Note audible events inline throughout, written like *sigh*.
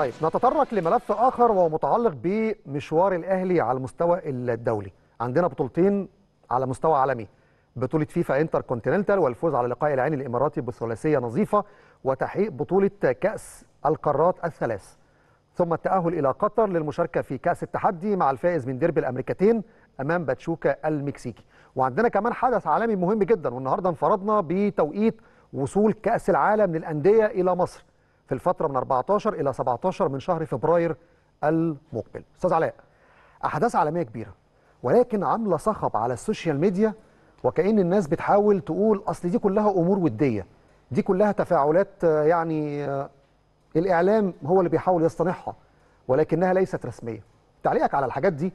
طيب نتطرق لملف آخر وهو متعلق بمشوار الأهلي على المستوى الدولي عندنا بطولتين على مستوى عالمي بطولة فيفا انتر كونتيننتال والفوز على لقاء العين الإماراتي بثلاثية نظيفة وتحقيق بطولة كأس القارات الثلاث ثم التأهل إلى قطر للمشاركة في كأس التحدي مع الفائز من ديربي الأمريكتين أمام باتشوكا المكسيكي وعندنا كمان حدث عالمي مهم جدا والنهاردة انفرضنا بتوقيت وصول كأس العالم للأندية إلى مصر في الفترة من 14 إلى 17 من شهر فبراير المقبل أستاذ علاء أحداث عالمية كبيرة ولكن عاملة صخب على السوشيال ميديا وكأن الناس بتحاول تقول أصل دي كلها أمور ودية دي كلها تفاعلات يعني الإعلام هو اللي بيحاول يصطنعها ولكنها ليست رسمية تعليقك على الحاجات دي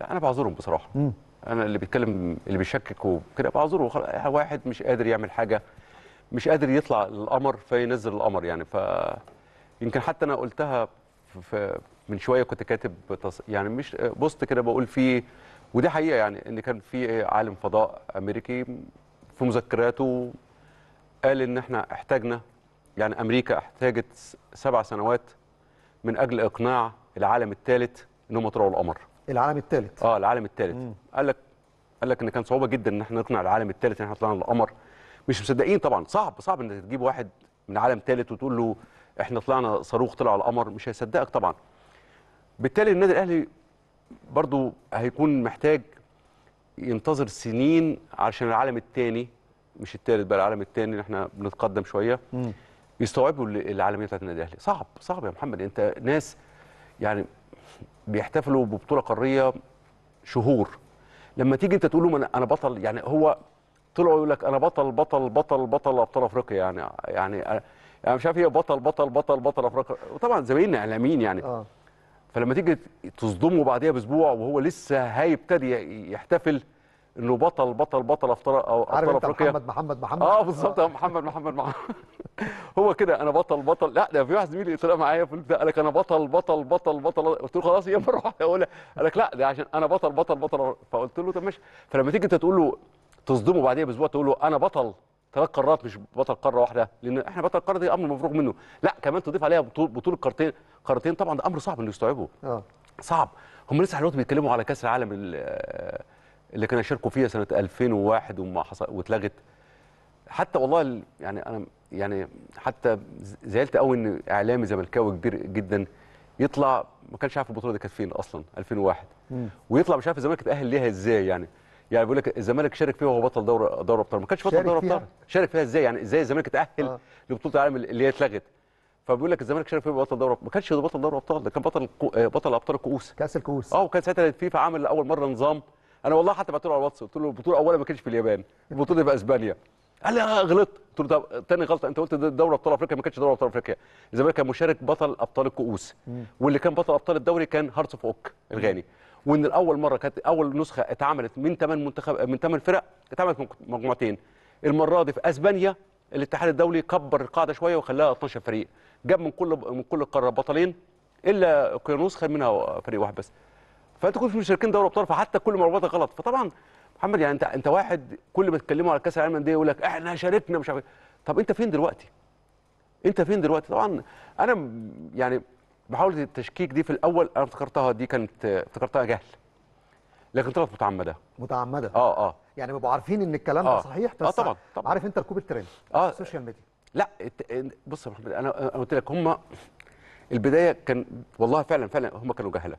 لا أنا بعذرهم بصراحة مم. انا اللي بيتكلم اللي بيشكك وكده بعذره واحد مش قادر يعمل حاجه مش قادر يطلع القمر فينزل القمر يعني ف يمكن حتى انا قلتها في من شويه كنت كاتب يعني مش بوست كده بقول فيه ودي حقيقه يعني ان كان في عالم فضاء امريكي في مذكراته قال ان احنا احتاجنا يعني امريكا احتاجت سبع سنوات من اجل اقناع العالم الثالث ان هم طلعوا القمر العالم الثالث اه العالم الثالث قال لك قال لك ان كان صعوبه جدا ان احنا نقنع العالم الثالث ان احنا طلعنا القمر مش مصدقين طبعا صعب صعب انك تجيب واحد من عالم ثالث وتقول له احنا طلعنا صاروخ طلع على القمر مش هيصدقك طبعا بالتالي النادي الاهلي برضو هيكون محتاج ينتظر سنين عشان العالم الثاني مش الثالث بقى العالم الثاني اللي احنا بنتقدم شويه يستوعبوا العالميه بتاعت النادي الاهلي صعب صعب يا محمد انت ناس يعني بيحتفلوا ببطوله قاريه شهور لما تيجي انت تقول لهم انا بطل يعني هو طلعوا يقول لك انا بطل بطل بطل بطل ابطال افريقيا يعني يعني يعني مش عارف ايه بطل بطل بطل بطل افريقيا وطبعا زمايلنا اعلاميين يعني آه. فلما تيجي تصدمه بعديها باسبوع وهو لسه هيبتدي يحتفل انه بطل بطل بطل ابطال افريقيا محمد محمد محمد اه بالظبط آه. محمد محمد محمد *laughs* هو كده انا بطل بطل لا ده في واحد زميلي طلع معايا في البتاع قال لك انا بطل بطل بطل بطل قلت له خلاص يا مره واحده قال لك لا ده عشان انا بطل بطل بطل فقلت له طب ماشي فلما تيجي انت تقول له تصدمه بعديها باسبوع تقول له انا بطل ثلاث قارات مش بطل قاره واحده لان احنا بطل القاره دي امر مفروغ منه لا كمان تضيف عليها بطوله قارتين قارتين طبعا ده امر صعب انه يستوعبه آه. صعب هم لسه دلوقتي بيتكلموا على كاس العالم اللي كانوا شاركوا فيها سنه 2001 وما حصل واتلغت حتى والله يعني انا يعني حتى زعلت قوي ان اعلامي زملكاوي كبير جدا يطلع ما كانش عارف البطوله دي كانت فين اصلا 2001 م. ويطلع مش عارف الزمالك اتاهل ليها ازاي يعني يعني بيقول لك الزمالك شارك فيها وهو بطل دوري دوري ابطال ما كانش بطل دوري ابطال شارك فيها ازاي يعني ازاي الزمالك اتاهل آه. لبطوله العالم اللي هي اتلغت فبيقول لك الزمالك شارك فيها بطل دوري ما كانش بطل دوري ابطال ده كان بطل آه، بطل ابطال الكؤوس كاس الكؤوس اه وكان ساعتها الفيفا عمل لاول مره نظام انا والله حتى بعت له على الواتس قلت له البطوله الاولى ما كانتش في اليابان البطوله في اسبانيا قال لي انا آه، غلطت قلت له طب تاني غلطه انت قلت دوري ابطال افريقيا ما كانش دوري ابطال افريقيا الزمالك كان مشارك بطل ابطال الكؤوس واللي كان بطل ابطال الدوري كان هارتس اوف اوك الغاني وان الاول مره كانت اول نسخه اتعملت من 8 منتخب من 8 فرق اتعملت من مجموعتين المره دي في اسبانيا الاتحاد الدولي كبر القاعده شويه وخلاها 12 فريق جاب من كل من كل قاره بطلين الا اوكيانوس خد منها فريق واحد بس فانت كنت مشاركين دوري ابطال فحتى كل مربوطه غلط فطبعا محمد يعني انت انت واحد كل ما تكلموا على كاس العالم للانديه يقول لك احنا شاركنا مش عارف إيه. طب انت فين دلوقتي؟ انت فين دلوقتي؟ طبعا انا يعني محاوله التشكيك دي في الاول انا افتكرتها دي كانت افتكرتها جهل لكن طلعت متعمده متعمده اه اه يعني بيبقوا عارفين ان الكلام آه. ده صحيح آه، بس اه طبعا طبعا عارف انت ركوب الترند اه السوشيال ميديا لا بص يا محمد انا قلت لك هم البدايه كان والله فعلا فعلا هم كانوا جهله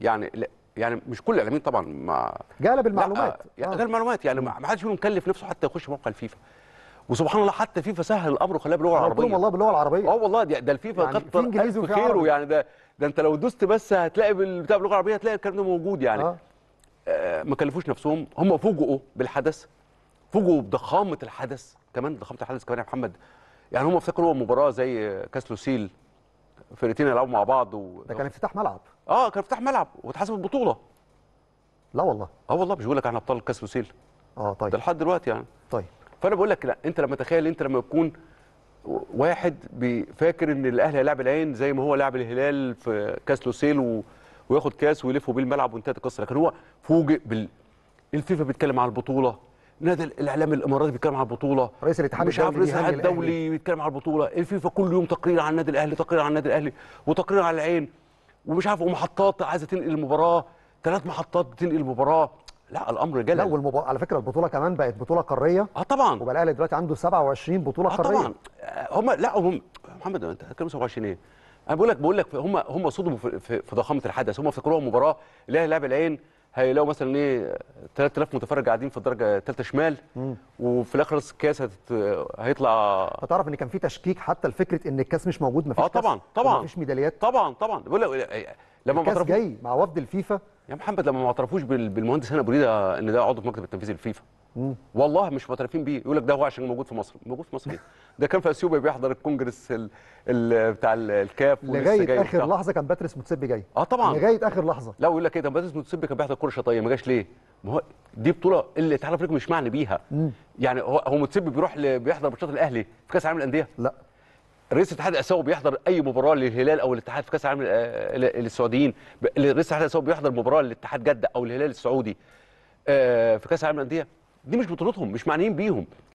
يعني يعني مش كل الاعلاميين طبعا ما جهله بالمعلومات لا آه. يعني آه. غير المعلومات يعني ما حدش فيهم مكلف نفسه حتى يخش موقع الفيفا وسبحان الله حتى فيفا سهل الامر وخلاها باللغه العربيه والله باللغه العربيه اه والله ده الفيفا يعني كتر خيره خيره يعني ده ده انت لو دوست بس هتلاقي بتاع باللغه العربيه هتلاقي الكلام ده موجود يعني آه. آه ما كلفوش نفسهم هم فوجئوا بالحدث فوجئوا بضخامه الحدث كمان ضخامه الحدث كمان يا محمد يعني هم افتكروا مباراه زي كاس لوسيل فرقتين يلعبوا مع بعض و... ده كان افتتاح ملعب اه كان افتتاح ملعب واتحسبت بطوله لا والله اه والله مش بقول لك احنا ابطال كاس لوسيل اه طيب ده لحد دلوقتي يعني طيب فانا بقول لك لا انت لما تخيل انت لما تكون واحد فاكر ان الاهلي هيلاعب العين زي ما هو لاعب الهلال في كاس لوسيل و... وياخد كاس ويلفوا بيه الملعب وانتهت القصه لكن هو فوجئ بال الفيفا بيتكلم على البطوله نادي الاعلام الاماراتي بيتكلم على البطوله رئيس الاتحاد مش عارف رئيس الاتحاد الدولي بيتكلم على البطوله الفيفا كل يوم تقرير عن النادي الاهلي تقرير عن النادي الاهلي وتقرير على العين ومش عارف ومحطات عايزه تنقل المباراه ثلاث محطات بتنقل المباراه لا الامر جلل لا والمبا... على فكره البطوله كمان بقت بطوله قاريه اه طبعا وبقى الاهلي دلوقتي عنده 27 بطوله آه قاريه طبعا آه، هم لا هم محمد انت هتكلم 27 ايه؟ انا بقول لك بقول لك هم هم صدموا في, في, في ضخامه الحدث هم افتكروها مباراه الاهلي لعب العين هيلاقوا مثلا ايه 3000 متفرج قاعدين في الدرجه الثالثه شمال مم. وفي الاخر الكاس هت... هيطلع هتعرف ان كان في تشكيك حتى لفكره ان الكاس مش موجود مفيش اه طبعا طبعا مفيش ميداليات طبعا طبعا بقول لك آه، آه، لما الكاس جاي مع وفد الفيفا يا محمد لما ما اعترفوش بالمهندس هنا بريده ان ده عضو في مكتب التنفيذي للفيفا والله مش معترفين بيه يقول لك ده هو عشان موجود في مصر موجود في مصر ايه *laughs* ده كان في اثيوبيا بيحضر الكونجرس الـ الـ بتاع الكاف لغايه اخر بتاع. لحظه كان باتريس متسبي جاي اه طبعا لغايه اخر لحظه لا ويقول لك ايه ده باتريس متسبي كان بيحضر كره شطيه ما جاش ليه ما هو دي بطوله اللي تعرف افريقيا مش معني بيها مم. يعني هو هو متسبي بيروح بيحضر ماتشات الاهلي في كاس العالم للانديه لا رئيس الاتحاد الاسيوي بيحضر اي مباراه للهلال او الاتحاد في كاس العالم للسعوديين رئيس الاتحاد الاسيوي بيحضر مباراه للاتحاد جده او الهلال السعودي آه، في كاس العالم للانديه دي مش بطولتهم مش معنيين بيهم